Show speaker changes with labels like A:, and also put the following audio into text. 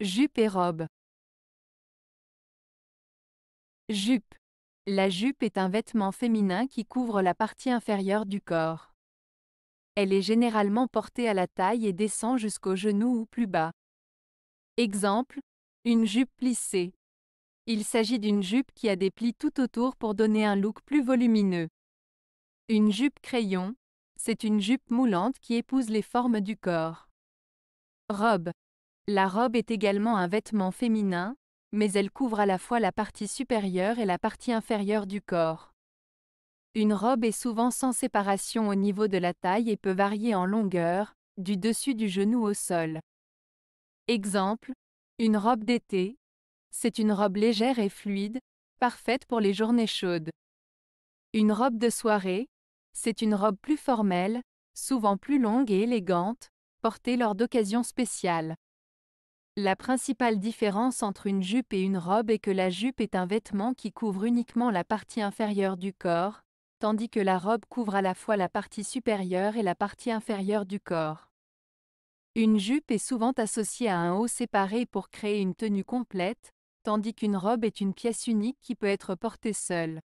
A: Jupe et robe. Jupe. La jupe est un vêtement féminin qui couvre la partie inférieure du corps. Elle est généralement portée à la taille et descend jusqu'au genou ou plus bas. Exemple, une jupe plissée. Il s'agit d'une jupe qui a des plis tout autour pour donner un look plus volumineux. Une jupe crayon, c'est une jupe moulante qui épouse les formes du corps. Robe. La robe est également un vêtement féminin, mais elle couvre à la fois la partie supérieure et la partie inférieure du corps. Une robe est souvent sans séparation au niveau de la taille et peut varier en longueur, du dessus du genou au sol. Exemple, une robe d'été. C'est une robe légère et fluide, parfaite pour les journées chaudes. Une robe de soirée. C'est une robe plus formelle, souvent plus longue et élégante, portée lors d'occasions spéciales. La principale différence entre une jupe et une robe est que la jupe est un vêtement qui couvre uniquement la partie inférieure du corps, tandis que la robe couvre à la fois la partie supérieure et la partie inférieure du corps. Une jupe est souvent associée à un haut séparé pour créer une tenue complète, tandis qu'une robe est une pièce unique qui peut être portée seule.